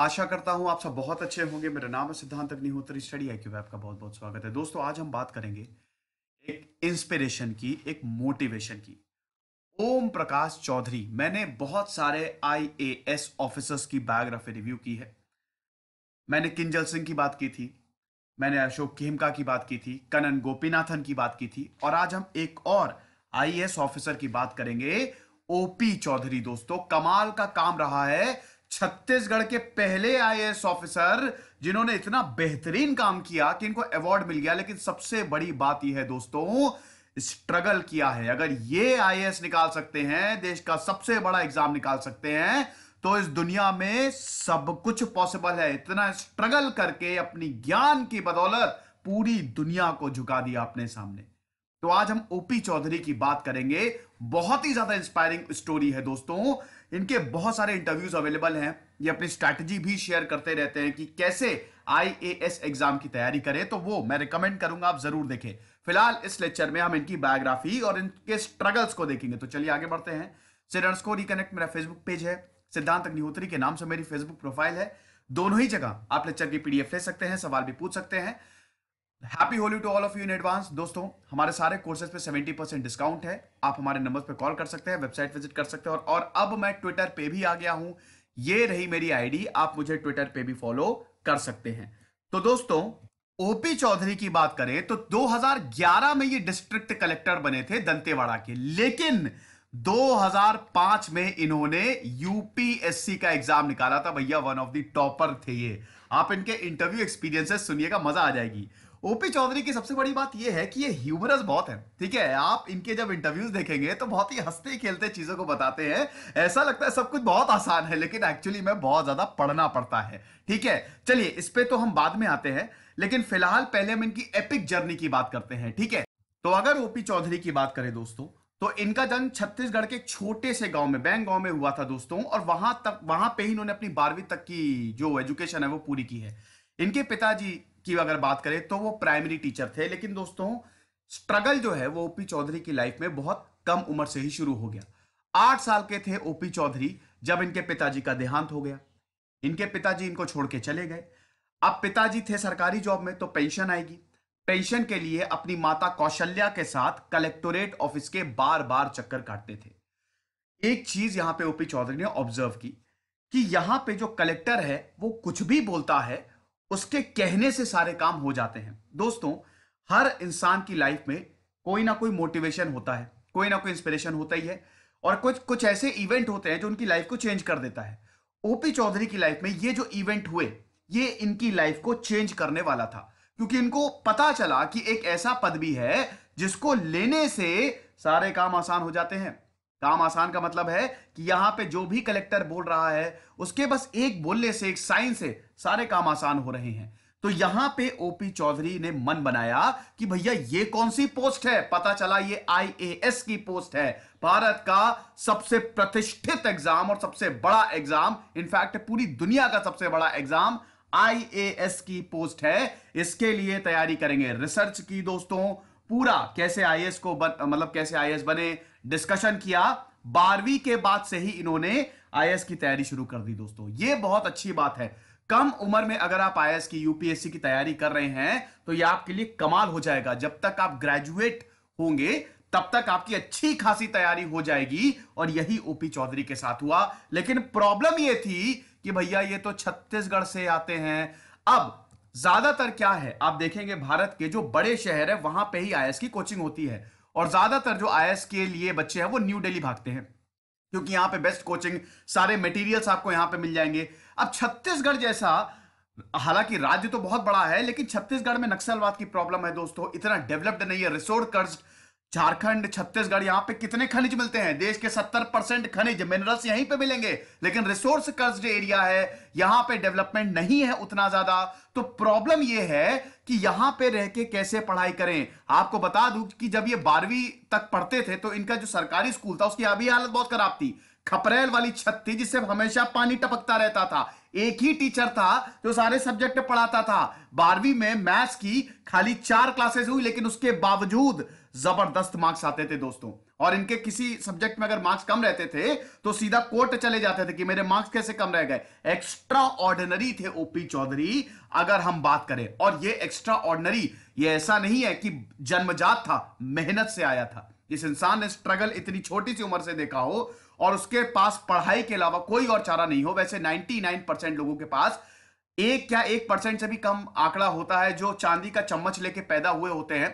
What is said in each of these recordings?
आशा करता हूं आप सब बहुत अच्छे होंगे मेरा नाम है Siddhant Agnihotri Study I Q app का बहुत बहुत स्वागत है दोस्तों आज हम बात करेंगे एक इंस्पिरेशन की एक मोटिवेशन की ओम प्रकाश चौधरी मैंने बहुत सारे आईएएस ऑफिसर्स की बायोग्राफी रिव्यू की है मैंने किंजल सिंह की बात की थी मैंने अशोक खेमका की बात की थी कनन गोपीनाथन की बात की थी और आज हम एक और आई ऑफिसर की बात करेंगे ओपी चौधरी दोस्तों कमाल का काम रहा है छत्तीसगढ़ के पहले आईएएस ऑफिसर जिन्होंने इतना बेहतरीन काम किया कि इनको अवार्ड मिल गया लेकिन सबसे बड़ी बात यह है दोस्तों स्ट्रगल किया है अगर ये आईएएस निकाल सकते हैं देश का सबसे बड़ा एग्जाम निकाल सकते हैं तो इस दुनिया में सब कुछ पॉसिबल है इतना स्ट्रगल करके अपनी ज्ञान की बदौलत पूरी दुनिया को झुका दिया अपने सामने तो आज हम ओपी चौधरी की बात करेंगे बहुत ही ज्यादा इंस्पायरिंग स्टोरी है दोस्तों इनके बहुत सारे इंटरव्यूज अवेलेबल हैं ये अपनी स्ट्रैटेजी भी शेयर करते रहते हैं कि कैसे आईएएस एग्जाम की तैयारी करें तो वो मैं रिकमेंड करूंगा आप जरूर देखें फिलहाल इस लेक्चर में हम इनकी बायोग्राफी और इनके स्ट्रगल्स को देखेंगे तो चलिए आगे बढ़ते हैं सिडर्स को रिकनेक्ट मेरा फेसबुक पेज है सिद्धांत अग्निहोत्री के नाम से मेरी फेसबुक प्रोफाइल है दोनों ही जगह आप लेक्चर की पीडीएफ ले सकते हैं सवाल भी पूछ सकते हैं happy Holi to all of you in advance दोस्तों हमारे सारे कोर्सेज पे 70 परसेंट डिस्काउंट है आप हमारे नंबर पे कॉल कर सकते हैं वेबसाइट विजिट कर सकते हैं और, और अब मैं ट्विटर पे भी आ गया हूं ये रही मेरी आईडी आप मुझे ट्विटर पे भी फॉलो कर सकते हैं तो दोस्तों ओपी चौधरी की बात करें तो 2011 में ये डिस्ट्रिक्ट कलेक्टर बने थे दंतेवाड़ा के लेकिन 2005 में इन्होंने यूपीएससी का एग्जाम निकाला था भैया वन ऑफ द टॉपर थे ये आप इनके इंटरव्यू एक्सपीरियंसेस सुनिएगा मजा आ जाएगी ओपी चौधरी की सबसे बड़ी बात यह है कि ये ह्यूमरस बहुत है ठीक है आप इनके जब इंटरव्यूज देखेंगे तो बहुत ही हंसते खेलते चीजों को बताते हैं ऐसा लगता है सब कुछ बहुत आसान है लेकिन एक्चुअली में बहुत ज्यादा पढ़ना पड़ता है ठीक है चलिए इस पे तो हम बाद में आते हैं लेकिन फिलहाल पहले हम इनकी एपिक जर्नी की बात करते हैं ठीक है तो अगर ओपी चौधरी की बात करें दोस्तों तो इनका जन्म छत्तीसगढ़ के छोटे से गांव में बैंग गांव में हुआ था दोस्तों और वहां तक वहां पे ही इन्होंने अपनी बारहवीं तक की जो एजुकेशन है वो पूरी की है इनके पिताजी की अगर बात करें तो वो प्राइमरी टीचर थे लेकिन दोस्तों स्ट्रगल जो है वो ओपी चौधरी की लाइफ में बहुत कम उम्र से ही शुरू हो गया आठ साल के थे ओपी चौधरी जब इनके पिताजी का देहांत हो गया इनके पिताजी इनको छोड़ के चले गए अब पिताजी थे सरकारी जॉब में तो पेंशन आएगी पेंशन के लिए अपनी माता कौशल्या के साथ कलेक्टोरेट ऑफिस के बार बार चक्कर काटते थे एक चीज यहां पे ओपी चौधरी ने ऑब्जर्व की कि यहां पे जो कलेक्टर है वो कुछ भी बोलता है उसके कहने से सारे काम हो जाते हैं दोस्तों हर इंसान की लाइफ में कोई ना कोई मोटिवेशन होता है कोई ना कोई इंस्पिरेशन होता ही है और कुछ कुछ ऐसे इवेंट होते हैं जो उनकी लाइफ को चेंज कर देता है ओपी चौधरी की लाइफ में ये जो इवेंट हुए ये इनकी लाइफ को चेंज करने वाला था क्योंकि इनको पता चला कि एक ऐसा पद भी है जिसको लेने से सारे काम आसान हो जाते हैं काम आसान का मतलब है कि यहां पे जो भी कलेक्टर बोल रहा है उसके बस एक बोलने से एक साइन से सारे काम आसान हो रहे हैं तो यहां पे ओपी चौधरी ने मन बनाया कि भैया ये कौन सी पोस्ट है पता चला ये आईएएस की पोस्ट है भारत का सबसे प्रतिष्ठित एग्जाम और सबसे बड़ा एग्जाम इनफैक्ट पूरी दुनिया का सबसे बड़ा एग्जाम आईएएस की पोस्ट है इसके लिए तैयारी करेंगे रिसर्च की दोस्तों पूरा कैसे आईएएस को बन मतलब कैसे आईएएस बने डिस्कशन किया बारहवीं के बाद से ही इन्होंने आईएएस की तैयारी शुरू कर दी दोस्तों ये बहुत अच्छी बात है कम उम्र में अगर आप आईएएस की यूपीएससी की तैयारी कर रहे हैं तो ये आपके लिए कमाल हो जाएगा जब तक आप ग्रेजुएट होंगे तब तक आपकी अच्छी खासी तैयारी हो जाएगी और यही ओपी चौधरी के साथ हुआ लेकिन प्रॉब्लम यह थी कि भैया ये तो छत्तीसगढ़ से आते हैं अब ज्यादातर क्या है आप देखेंगे भारत के जो बड़े शहर है वहां पे ही आई की कोचिंग होती है और ज्यादातर जो आई के लिए बच्चे हैं वो न्यू दिल्ली भागते हैं क्योंकि यहां पे बेस्ट कोचिंग सारे मटेरियल्स आपको यहां पे मिल जाएंगे अब छत्तीसगढ़ जैसा हालांकि राज्य तो बहुत बड़ा है लेकिन छत्तीसगढ़ में नक्सलवाद की प्रॉब्लम है दोस्तों इतना डेवलप्ड नहीं है रिसोर्स कर्ज झारखंड छत्तीसगढ़ यहां पे कितने खनिज मिलते हैं देश के 70 परसेंट खनिज मिनरल्स यहीं पे मिलेंगे लेकिन रिसोर्स कर्ज एरिया है यहां पे डेवलपमेंट नहीं है उतना ज्यादा तो प्रॉब्लम यह है कि यहां पे रह के कैसे पढ़ाई करें आपको बता दूं कि जब ये बारहवीं तक पढ़ते थे तो इनका जो सरकारी स्कूल था उसकी अभी हालत बहुत खराब थी खपरेल वाली छत थी जिससे हमेशा पानी टपकता रहता था एक ही टीचर था जो सारे सब्जेक्ट पढ़ाता था बारहवीं में मैथ्स की खाली चार क्लासेस हुई लेकिन उसके बावजूद जबरदस्त मार्क्स आते थे दोस्तों और इनके किसी सब्जेक्ट में अगर मार्क्स कम रहते थे तो सीधा कोर्ट चले जाते थे कि मेरे मार्क्स कैसे कम रह गए एक्स्ट्रा ऑर्डिनरी थे ओपी चौधरी अगर हम बात करें और ये एक्स्ट्रा ऑर्डिनरी ये ऐसा नहीं है कि जन्मजात था मेहनत से आया था इस इंसान ने स्ट्रगल इतनी छोटी सी उम्र से देखा हो और उसके पास पढ़ाई के अलावा कोई और चारा नहीं हो वैसे 99 परसेंट लोगों के पास एक क्या एक परसेंट से भी कम आंकड़ा होता है जो चांदी का चम्मच लेके पैदा हुए होते हैं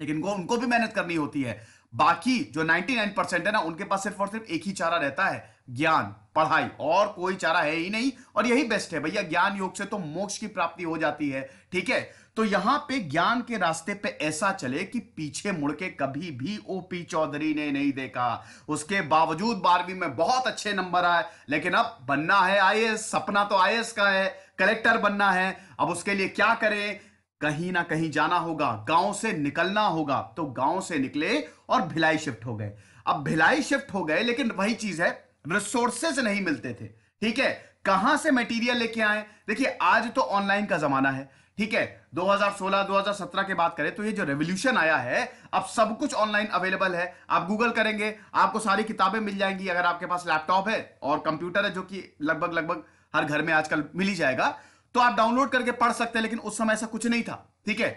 लेकिन उनको उनको भी मेहनत करनी होती है बाकी जो 99 परसेंट है ना उनके पास सिर्फ और सिर्फ एक ही चारा रहता है ज्ञान पढ़ाई और कोई चारा है ही नहीं और यही बेस्ट है भैया ज्ञान योग से तो मोक्ष की प्राप्ति हो जाती है ठीक है तो यहां पे ज्ञान के रास्ते पे ऐसा चले कि पीछे मुड़के कभी भी ओपी चौधरी ने नहीं देखा उसके बावजूद बारहवीं में बहुत अच्छे नंबर आए लेकिन अब बनना है आई सपना तो आई का है कलेक्टर बनना है अब उसके लिए क्या करें कहीं ना कहीं जाना होगा गांव से निकलना होगा तो गांव से निकले और भिलाई शिफ्ट हो गए अब भिलाई शिफ्ट हो गए लेकिन वही चीज है रिसोर्सेज मतलब नहीं मिलते थे ठीक है कहां से मटेरियल लेके आए देखिए आज तो ऑनलाइन का जमाना है ठीक है 2016-2017 के बात करें तो ये जो रेवोल्यूशन आया है अब सब कुछ ऑनलाइन अवेलेबल है आप गूगल करेंगे आपको सारी किताबें मिल जाएंगी अगर आपके पास लैपटॉप है और कंप्यूटर है जो कि लगभग लगभग हर घर में आजकल मिल ही जाएगा तो आप डाउनलोड करके पढ़ सकते हैं लेकिन उस समय ऐसा कुछ नहीं था ठीक है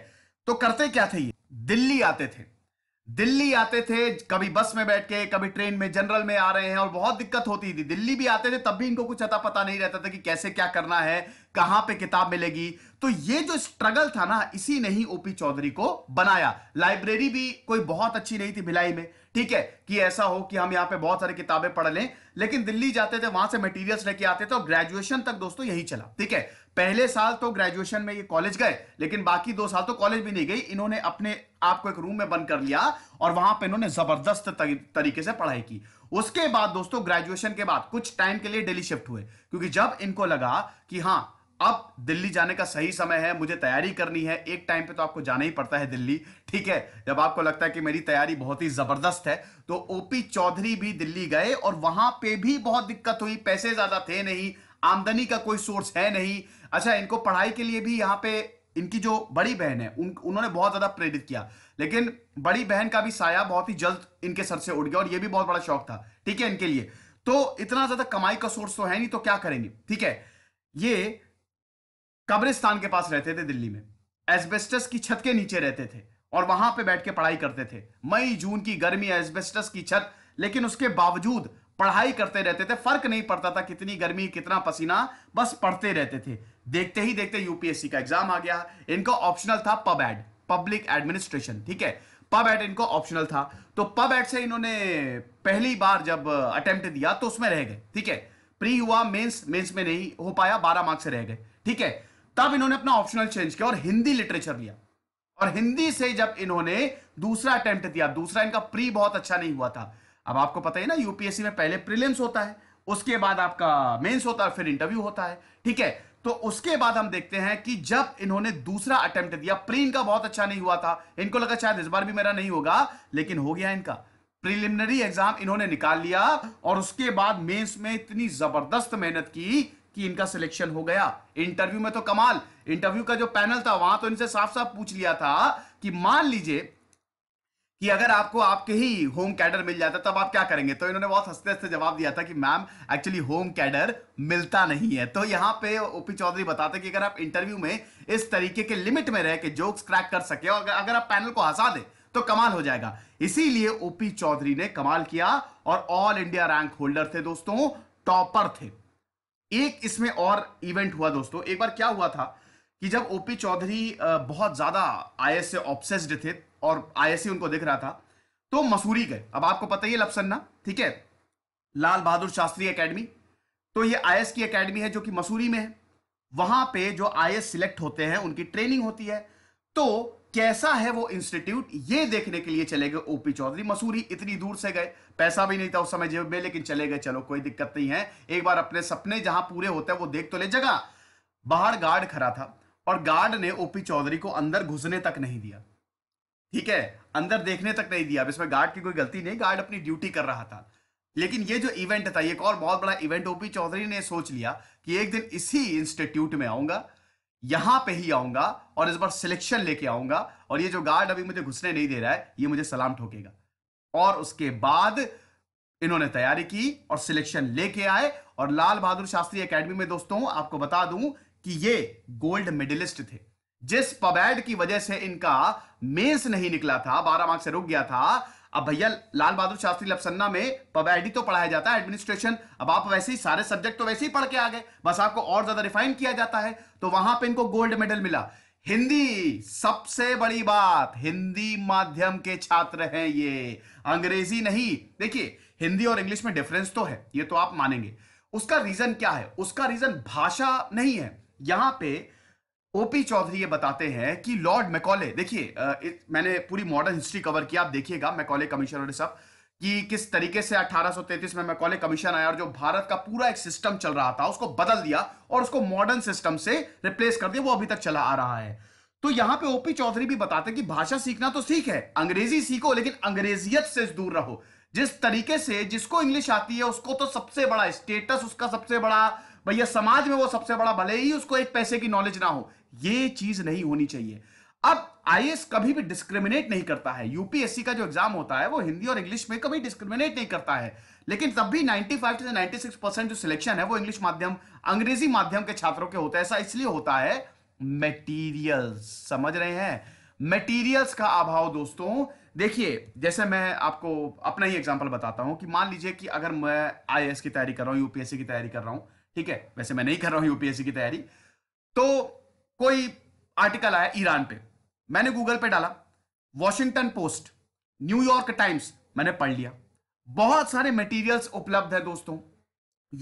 तो करते क्या थे ये दिल्ली आते थे दिल्ली आते थे कभी बस में बैठ के कभी ट्रेन में जनरल में आ रहे हैं और बहुत दिक्कत होती थी दिल्ली भी आते थे तब भी इनको कुछ अता पता नहीं रहता था कि कैसे क्या करना है कहां पे किताब मिलेगी तो ये जो स्ट्रगल था ना इसी ने ही ओपी चौधरी को बनाया लाइब्रेरी भी कोई बहुत अच्छी नहीं थी भिलाई में ठीक है कि ऐसा हो कि हम यहाँ पे बहुत सारी किताबें पढ़ लें लेकिन दिल्ली जाते थे वहां से मटेरियल्स लेके आते थे और ग्रेजुएशन तक दोस्तों यही चला ठीक है पहले साल तो ग्रेजुएशन में ये कॉलेज गए लेकिन बाकी दो साल तो कॉलेज भी नहीं गई इन्होंने अपने आप को एक रूम में बंद कर लिया और वहां पर इन्होंने जबरदस्त तरीके से पढ़ाई की उसके बाद दोस्तों ग्रेजुएशन के बाद कुछ टाइम के लिए डेली शिफ्ट हुए क्योंकि जब इनको लगा कि हाँ अब दिल्ली जाने का सही समय है मुझे तैयारी करनी है एक टाइम पे तो आपको जाना ही पड़ता है दिल्ली ठीक है जब आपको लगता है कि मेरी तैयारी बहुत ही जबरदस्त है तो ओपी चौधरी भी दिल्ली गए और वहां पे भी बहुत दिक्कत हुई पैसे ज्यादा थे नहीं आमदनी का कोई सोर्स है नहीं अच्छा इनको पढ़ाई के लिए भी यहाँ पे इनकी जो बड़ी बहन है उन, उन्होंने बहुत ज्यादा प्रेरित किया लेकिन बड़ी बहन का भी साया बहुत ही जल्द इनके सर से उठ गया और यह भी बहुत बड़ा शौक था ठीक है इनके लिए तो इतना ज्यादा कमाई का सोर्स तो है नहीं तो क्या करेंगे ठीक है ये कब्रिस्तान के पास रहते थे दिल्ली में एस्बेस्टस की छत के नीचे रहते थे और वहां पे बैठ के पढ़ाई करते थे मई जून की गर्मी एस्बेस्टस की छत लेकिन उसके बावजूद पढ़ाई करते रहते थे फर्क नहीं पड़ता था कितनी गर्मी कितना पसीना बस पढ़ते रहते थे देखते ही देखते यूपीएससी का एग्जाम आ गया इनका ऑप्शनल था पब एड पब्लिक एडमिनिस्ट्रेशन ठीक है पब एड इनको ऑप्शनल था तो पब एड से इन्होंने पहली बार जब अटेम्प्ट दिया तो उसमें रह गए ठीक है प्री हुआ मेंस मेंस में नहीं हो पाया बारह मार्क्स रह गए ठीक है तब इन्होंने अपना ऑप्शनल चेंज किया और हिंदी लिटरेचर लिया और हिंदी से जब इन्होंने दूसरा अटेम्प्ट दिया दूसरा इनका प्री बहुत अच्छा नहीं हुआ था अब आपको पता ही ना यूपीएससी में पहले प्रिलियम्स होता है उसके बाद आपका मेंस होता है फिर इंटरव्यू होता है ठीक है तो उसके बाद हम देखते हैं कि जब इन्होंने दूसरा अटेम्प्ट दिया प्री इनका बहुत अच्छा नहीं हुआ था इनको लगा शायद इस बार भी मेरा नहीं होगा लेकिन हो गया इनका प्रिलिमिनरी एग्जाम इन्होंने निकाल लिया और उसके बाद मेंस में इतनी जबरदस्त मेहनत की कि इनका सिलेक्शन हो गया इंटरव्यू में तो कमाल इंटरव्यू का जो पैनल था वहां तो इनसे साफ साफ पूछ लिया था कि मान लीजिए कि अगर आपको आपके ही होम कैडर मिल जाता तब आप क्या करेंगे तो इन्होंने बहुत हंसते हंसते जवाब दिया था कि मैम एक्चुअली होम कैडर मिलता नहीं है तो यहाँ पे ओपी चौधरी बताते कि अगर आप इंटरव्यू में इस तरीके के लिमिट में रह के जोक्स क्रैक कर सके और अगर आप पैनल को हंसा दे तो कमाल हो जाएगा इसीलिए ओपी चौधरी ने कमाल किया और ऑल इंडिया रैंक होल्डर थे दोस्तों टॉपर थे एक इसमें और इवेंट हुआ दोस्तों एक बार क्या हुआ था कि जब ओपी चौधरी बहुत ज्यादा आई से ऑप्सेस्ड थे और आई उनको दिख रहा था तो मसूरी गए अब आपको पता ही है लपसन्ना ठीक है लाल बहादुर शास्त्री एकेडमी तो ये आई की एकेडमी है जो कि मसूरी में है वहां पे जो आई सिलेक्ट होते हैं उनकी ट्रेनिंग होती है तो कैसा है वो इंस्टीट्यूट ये देखने के लिए चले गए ओपी चौधरी मसूरी इतनी दूर से गए पैसा भी नहीं था उस समय जेब में लेकिन चले गए चलो कोई दिक्कत नहीं है एक बार अपने सपने जहां पूरे होते हैं वो देख तो ले जगह बाहर गार्ड खड़ा था और गार्ड ने ओपी चौधरी को अंदर घुसने तक नहीं दिया ठीक है अंदर देखने तक नहीं दिया अब इसमें गार्ड की कोई गलती नहीं गार्ड अपनी ड्यूटी कर रहा था लेकिन ये जो इवेंट था एक और बहुत बड़ा इवेंट ओपी चौधरी ने सोच लिया कि एक दिन इसी इंस्टीट्यूट में आऊंगा यहां पे ही आऊंगा और इस बार सिलेक्शन लेके आऊंगा और ये जो गार्ड अभी मुझे घुसने नहीं दे रहा है ये मुझे सलाम ठोकेगा और उसके बाद इन्होंने तैयारी की और सिलेक्शन लेके आए और लाल बहादुर शास्त्री एकेडमी में दोस्तों आपको बता दूं कि ये गोल्ड मेडलिस्ट थे जिस पबैड की वजह से इनका मेंस नहीं निकला था बारह मार्क्स से रुक गया था अब भैया लाल बहादुर शास्त्री लपसन्ना में पवैडी तो पढ़ाया जाता है एडमिनिस्ट्रेशन अब आप वैसे ही सारे सब्जेक्ट तो वैसे ही पढ़ के आ गए बस आपको और ज्यादा रिफाइन किया जाता है तो वहां पे इनको गोल्ड मेडल मिला हिंदी सबसे बड़ी बात हिंदी माध्यम के छात्र हैं ये अंग्रेजी नहीं देखिए हिंदी और इंग्लिश में डिफरेंस तो है ये तो आप मानेंगे उसका रीजन क्या है उसका रीजन भाषा नहीं है यहां पे ओपी चौधरी ये बताते हैं कि लॉर्ड मैकॉले देखिए मैंने पूरी मॉडर्न हिस्ट्री कवर किया आप देखिएगा मैकॉले कमीशन और सब कि किस तरीके से 1833 में मैकॉले कमीशन आया और जो भारत का पूरा एक सिस्टम चल रहा था उसको बदल दिया और उसको मॉडर्न सिस्टम से रिप्लेस कर दिया वो अभी तक चला आ रहा है तो यहां पे ओपी चौधरी भी बताते कि भाषा सीखना तो सीख है अंग्रेजी सीखो लेकिन अंग्रेजियत से दूर रहो जिस तरीके से जिसको इंग्लिश आती है उसको तो सबसे बड़ा स्टेटस उसका सबसे बड़ा भैया समाज में वो सबसे बड़ा भले ही उसको एक पैसे की नॉलेज ना हो ये चीज नहीं होनी चाहिए अब आई कभी भी डिस्क्रिमिनेट नहीं करता है यूपीएससी का जो एग्जाम होता है वो हिंदी और इंग्लिश में कभी डिस्क्रिमिनेट नहीं करता है लेकिन तब भी 95 से 96 परसेंट जो सिलेक्शन है वो इंग्लिश माध्यम अंग्रेजी माध्यम के छात्रों के होता है ऐसा इसलिए होता है मटेरियल्स समझ रहे हैं मेटीरियल्स का अभाव दोस्तों देखिए जैसे मैं आपको अपना ही एग्जाम्पल बताता हूं कि मान लीजिए कि अगर मैं आई की तैयारी कर रहा हूं यूपीएससी की तैयारी कर रहा हूं ठीक है वैसे मैं नहीं कर रहा हूं यूपीएससी की तैयारी तो कोई आर्टिकल आया ईरान पे मैंने गूगल पे डाला वॉशिंगटन पोस्ट न्यूयॉर्क टाइम्स मैंने पढ़ लिया बहुत सारे मटेरियल्स उपलब्ध है दोस्तों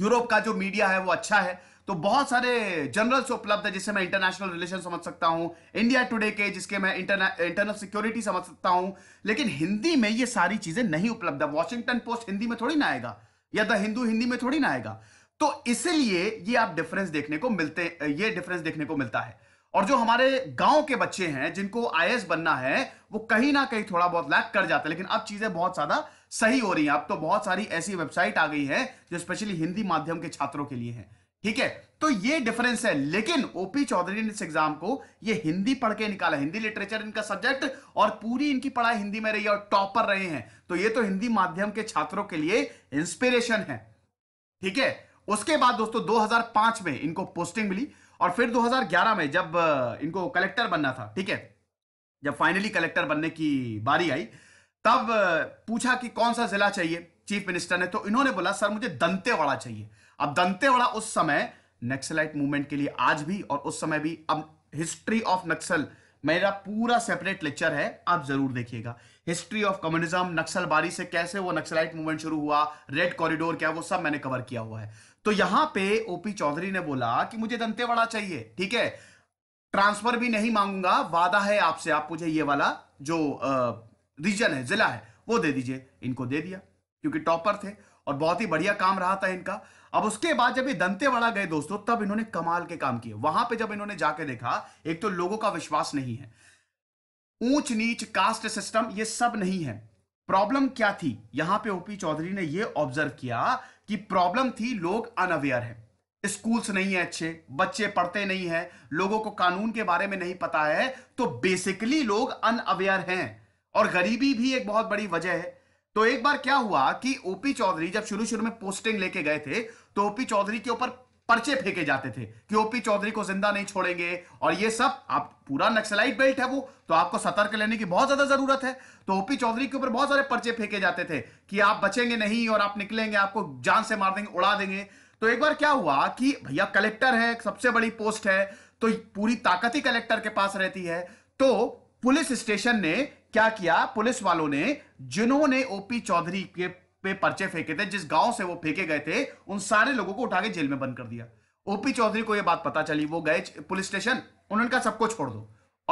यूरोप का जो मीडिया है वो अच्छा है तो बहुत सारे जनरल्स उपलब्ध है जिसे मैं इंटरनेशनल रिलेशन समझ सकता हूं इंडिया टुडे के जिसके मैं इंटरनल सिक्योरिटी समझ सकता हूं लेकिन हिंदी में ये सारी चीजें नहीं उपलब्ध है वॉशिंगटन पोस्ट हिंदी में थोड़ी ना आएगा या द हिंदू हिंदी में थोड़ी ना आएगा तो इसलिए ये आप डिफरेंस देखने को मिलते ये डिफरेंस देखने को मिलता है और जो हमारे गांव के बच्चे हैं जिनको आई बनना है वो कहीं ना कहीं थोड़ा बहुत लैक कर जाता है लेकिन अब चीजें बहुत ज्यादा सही हो रही हैं अब तो बहुत सारी ऐसी वेबसाइट आ गई है जो स्पेशली हिंदी माध्यम के छात्रों के लिए है ठीक है तो ये डिफरेंस है लेकिन ओपी चौधरी ने इस एग्जाम को ये हिंदी पढ़ के निकाला हिंदी लिटरेचर इनका सब्जेक्ट और पूरी इनकी पढ़ाई हिंदी में रही है और टॉपर रहे हैं तो ये तो हिंदी माध्यम के छात्रों के लिए इंस्पिरेशन है ठीक है उसके बाद दोस्तों 2005 में इनको पोस्टिंग मिली और फिर 2011 में जब इनको कलेक्टर बनना था ठीक है जब फाइनली कलेक्टर बनने की बारी आई तब पूछा कि कौन सा जिला चाहिए चीफ मिनिस्टर ने तो इन्होंने बोला सर मुझे दंतेवाड़ा चाहिए अब दंतेवाड़ा उस समय नक्सलाइट मूवमेंट के लिए आज भी और उस समय भी अब हिस्ट्री ऑफ नक्सल मेरा पूरा सेपरेट लेक्चर है आप जरूर देखिएगा हिस्ट्री ऑफ कम्युनिज्म नक्सलबारी से कैसे वो नक्सलाइट मूवमेंट शुरू हुआ रेड कॉरिडोर क्या वो सब मैंने कवर किया हुआ है तो यहां पे ओपी चौधरी ने बोला कि मुझे दंतेवाड़ा चाहिए ठीक है ट्रांसफर भी नहीं मांगूंगा वादा है आपसे आप मुझे ये वाला जो रीजन है जिला है वो दे दीजिए इनको दे दिया क्योंकि टॉपर थे और बहुत ही बढ़िया काम रहा था इनका अब उसके बाद जब ये दंतेवाड़ा गए दोस्तों तब इन्होंने कमाल के काम किए वहां पे जब इन्होंने जाके देखा एक तो लोगों का विश्वास नहीं है ऊंच नीच कास्ट सिस्टम ये सब नहीं है प्रॉब्लम क्या थी यहां पे ओपी चौधरी ने यह ऑब्जर्व किया कि प्रॉब्लम थी लोग अनअवेयर हैं स्कूल्स नहीं है अच्छे बच्चे पढ़ते नहीं है लोगों को कानून के बारे में नहीं पता है तो बेसिकली लोग अनअवेयर हैं और गरीबी भी एक बहुत बड़ी वजह है तो एक बार क्या हुआ कि ओपी चौधरी जब शुरू शुरू में पोस्टिंग लेके गए थे तो ओपी चौधरी के ऊपर पर्चे फेंके जाते थे कि ओपी चौधरी को जिंदा नहीं छोड़ेंगे और ये सब आप पूरा नक्सलाइट बेल्ट है वो तो आपको सतर्क लेने की बहुत ज्यादा जरूरत है तो ओपी चौधरी के ऊपर बहुत सारे पर्चे फेंके जाते थे कि आप बचेंगे नहीं और आप निकलेंगे आपको जान से मार देंगे उड़ा देंगे तो एक बार क्या हुआ कि भैया कलेक्टर है सबसे बड़ी पोस्ट है तो पूरी ताकत ही कलेक्टर के पास रहती है तो पुलिस स्टेशन ने क्या किया पुलिस वालों ने जिन्होंने ओपी चौधरी के पे पर्चे फेंके थे जिस गांव से वो फेंके गए थे उन सारे लोगों को उठा के जेल में बंद कर दिया ओपी चौधरी को ये बात पता चली वो गए पुलिस स्टेशन उन्होंने कहा सबको छोड़ दो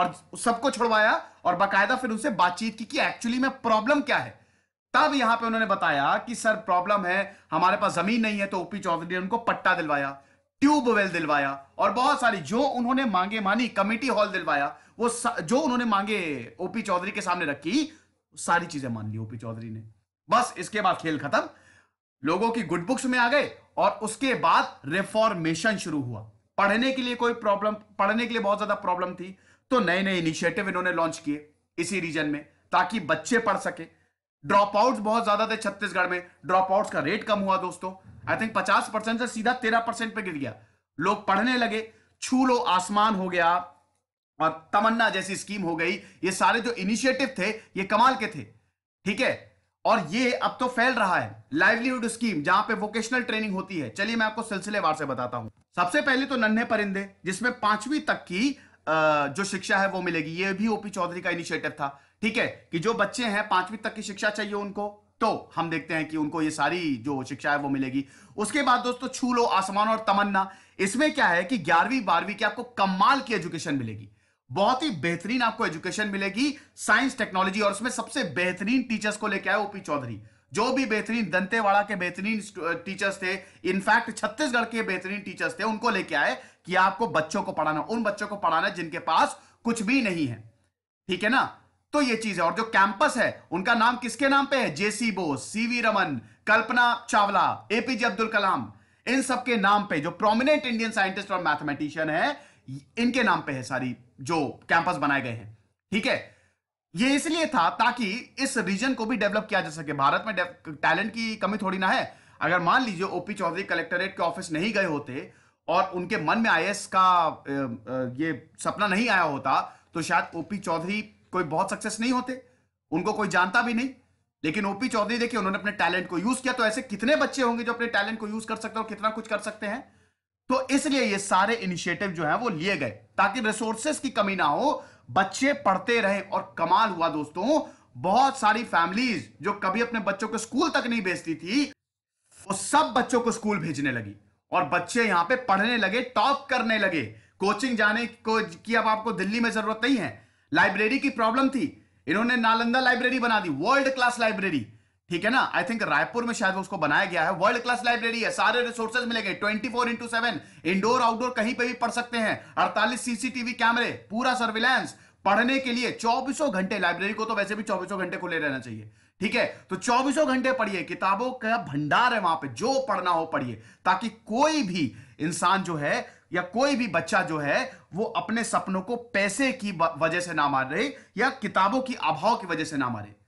और सबको छोड़वाया और बाकायदा फिर उनसे बातचीत की कि एक्चुअली में प्रॉब्लम क्या है तब यहां पे उन्होंने बताया कि सर प्रॉब्लम है हमारे पास जमीन नहीं है तो ओपी चौधरी ने उनको पट्टा दिलवाया ट्यूबवेल दिलवाया और बहुत सारी जो उन्होंने मांगे मानी कमेटी हॉल दिलवाया वो जो उन्होंने मांगे ओपी चौधरी के सामने रखी सारी चीजें मान ली ओपी चौधरी ने बस इसके बाद खेल खत्म लोगों की गुड बुक्स में आ गए और उसके बाद रिफॉर्मेशन शुरू हुआ पढ़ने के लिए कोई प्रॉब्लम पढ़ने के लिए बहुत ज्यादा प्रॉब्लम थी तो नए नए इनिशिएटिव इन्होंने लॉन्च किए इसी रीजन में ताकि बच्चे पढ़ सके ड्रॉप आउट बहुत ज्यादा थे छत्तीसगढ़ में ड्रॉप आउट का रेट कम हुआ दोस्तों आई थिंक पचास परसेंट से सीधा तेरह परसेंट पे गिर गया लोग पढ़ने लगे छू लो आसमान हो गया और तमन्ना जैसी स्कीम हो गई ये सारे जो इनिशिएटिव थे ये कमाल के थे ठीक है और ये अब तो फैल रहा है लाइवलीहुड स्कीम जहां पे वोकेशनल ट्रेनिंग होती है चलिए मैं आपको सिलसिलेवार से बताता हूं सबसे पहले तो नन्हे परिंदे जिसमें पांचवी तक की जो शिक्षा है वो मिलेगी ये भी ओपी चौधरी का इनिशिएटिव था ठीक है कि जो बच्चे हैं पांचवी तक की शिक्षा चाहिए उनको तो हम देखते हैं कि उनको ये सारी जो शिक्षा है वो मिलेगी उसके बाद दोस्तों छू लो आसमान और तमन्ना इसमें क्या है कि ग्यारहवीं बारहवीं की आपको कमाल की एजुकेशन मिलेगी बहुत ही बेहतरीन आपको एजुकेशन मिलेगी साइंस टेक्नोलॉजी और उसमें सबसे बेहतरीन टीचर्स को लेकर आए ओपी चौधरी जो भी बेहतरीन दंतेवाड़ा के बेहतरीन टीचर्स थे इनफैक्ट छत्तीसगढ़ के बेहतरीन टीचर्स थे उनको लेके आए कि आपको बच्चों को पढ़ाना उन बच्चों को पढ़ाना जिनके पास कुछ भी नहीं है ठीक है ना तो ये चीज है और जो कैंपस है उनका नाम किसके नाम पे है JC Bose CV Raman Kalpana Chawla APJ Abdul Kalam इन सबके नाम पे जो प्रोमिनेंट इंडियन साइंटिस्ट और मैथमेटिशियन है इनके नाम पे है सारी जो कैंपस बनाए गए हैं ठीक है ये इसलिए था ताकि इस रीजन को भी डेवलप किया जा सके भारत में टैलेंट की कमी थोड़ी ना है अगर मान लीजिए ओपी चौधरी कलेक्टरेट के ऑफिस नहीं गए होते और उनके मन में आई का ये सपना नहीं आया होता तो शायद ओपी चौधरी कोई बहुत सक्सेस नहीं होते उनको कोई जानता भी नहीं लेकिन ओपी चौधरी देखिए उन्होंने अपने टैलेंट को यूज किया तो ऐसे कितने बच्चे होंगे जो अपने टैलेंट को यूज कर सकते हैं और कितना कुछ कर सकते हैं तो इसलिए ये सारे इनिशिएटिव जो है वो लिए गए ताकि रिसोर्सेस की कमी ना हो बच्चे पढ़ते रहे और कमाल हुआ दोस्तों बहुत सारी फैमिलीज जो कभी अपने बच्चों को स्कूल तक नहीं भेजती थी वो सब बच्चों को स्कूल भेजने लगी और बच्चे यहां पे पढ़ने लगे टॉप करने लगे कोचिंग जाने को की अब आपको दिल्ली में जरूरत नहीं है लाइब्रेरी की प्रॉब्लम थी इन्होंने नालंदा लाइब्रेरी बना दी वर्ल्ड क्लास लाइब्रेरी ठीक है ना आई थिंक रायपुर में शायद उसको बनाया गया है वर्ल्ड क्लास लाइब्रेरी है सारे रिसोर्सेज मिलेंगे 24 four into seven indoor outdoor कहीं पे भी पढ़ सकते हैं 48 सीसीटीवी कैमरे पूरा सर्विलांस पढ़ने के लिए चौबीसों घंटे लाइब्रेरी को तो वैसे भी चौबीसों घंटे खुले रहना चाहिए ठीक है तो चौबीसों घंटे पढ़िए किताबों का भंडार है वहां पे जो पढ़ना हो पढ़िए ताकि कोई भी इंसान जो है या कोई भी बच्चा जो है वो अपने सपनों को पैसे की वजह से ना मार रहे या किताबों की अभाव की वजह से ना मारे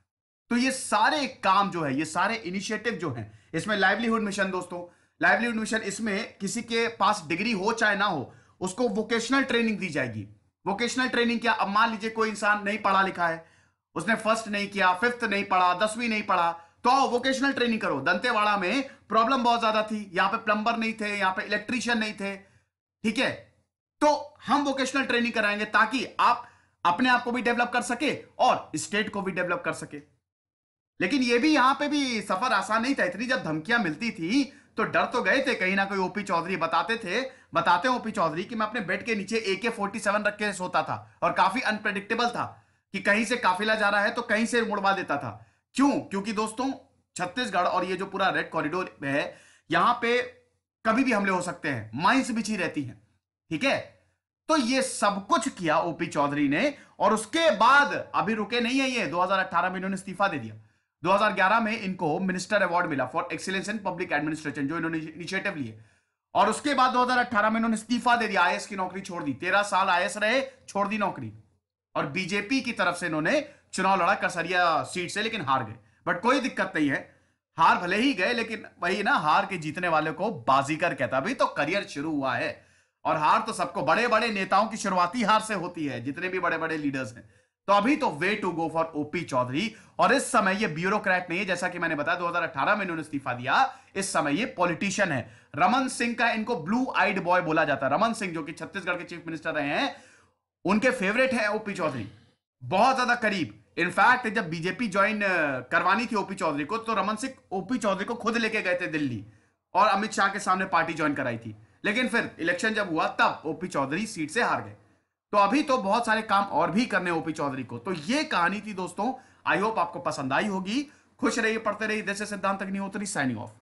तो ये सारे काम जो है ये सारे इनिशिएटिव जो है इसमें लाइवलीहुड मिशन दोस्तों लाइवलीहुड मिशन इसमें किसी के पास डिग्री हो चाहे ना हो उसको वोकेशनल ट्रेनिंग दी जाएगी वोकेशनल ट्रेनिंग क्या अब मान लीजिए कोई इंसान नहीं पढ़ा लिखा है उसने फर्स्ट नहीं किया फिफ्थ नहीं पढ़ा दसवीं नहीं पढ़ा तो आओ वोकेशनल ट्रेनिंग करो दंतेवाड़ा में प्रॉब्लम बहुत ज्यादा थी यहां पे प्लंबर नहीं थे यहां पे इलेक्ट्रिशियन नहीं थे ठीक है तो हम वोकेशनल ट्रेनिंग कराएंगे ताकि आप अपने आप को भी डेवलप कर सके और स्टेट को भी डेवलप कर सके लेकिन ये भी यहाँ पे भी सफर आसान नहीं था इतनी जब धमकियां मिलती थी तो डर तो गए थे कहीं ना कहीं ओपी चौधरी बताते थे बताते हैं ओपी चौधरी कि मैं अपने बेड के नीचे ए के फोर्टी सेवन रख के सोता था और काफी अनप्रेडिक्टेबल था कि कहीं से काफिला जा रहा है तो कहीं से मुड़वा देता था क्यों क्योंकि दोस्तों छत्तीसगढ़ और ये जो पूरा रेड कॉरिडोर है यहाँ पे कभी भी हमले हो सकते हैं माइंस बिछी रहती है ठीक है तो ये सब कुछ किया ओपी चौधरी ने और उसके बाद अभी रुके नहीं है ये 2018 में इन्होंने इस्तीफा दे दिया 2011 में इनको मिनिस्टर अवार्ड मिला for excellence in public administration जो इन्होंने इनिशिएटिव लिए और उसके बाद 2018 में इन्होंने इस्तीफा दे दिया आईएएस की नौकरी छोड़ दी तेरह साल आईएएस रहे छोड़ दी नौकरी और बीजेपी की तरफ से इन्होंने चुनाव लड़ा कसरिया सीट से लेकिन हार गए बट कोई दिक्कत नहीं है हार भले ही गए लेकिन वही ना हार के जीतने वाले को बाजीकर कहता अभी तो करियर शुरू हुआ है और हार तो सबको बड़े बड़े नेताओं की शुरुआती हार से होती है जितने भी बड़े बड़े लीडर्स हैं तो अभी तो way to go for OP Chaudhary और इस समय ये ब्यूरोक्रेट नहीं है जैसा कि मैंने बताया 2018 में इन्होंने इस्तीफा दिया इस समय ये पॉलिटिशियन है रमन सिंह का इनको ब्लू आइड बॉय बोला जाता है रमन सिंह जो कि छत्तीसगढ़ के चीफ मिनिस्टर रहे हैं उनके फेवरेट है ओपी चौधरी बहुत ज्यादा करीब इनफैक्ट जब बीजेपी ज्वाइन करवानी थी ओपी चौधरी को तो रमन सिंह ओपी चौधरी को खुद लेके गए थे दिल्ली और अमित शाह के सामने पार्टी ज्वाइन कराई थी लेकिन फिर इलेक्शन जब हुआ तब ओपी चौधरी सीट से हार गए तो अभी तो बहुत सारे काम और भी करने ओपी चौधरी को तो ये कहानी थी दोस्तों आई होप आपको पसंद आई होगी खुश रहिए पढ़ते रहिए देश सिद्धांत अग्निहोत्री साइनिंग ऑफ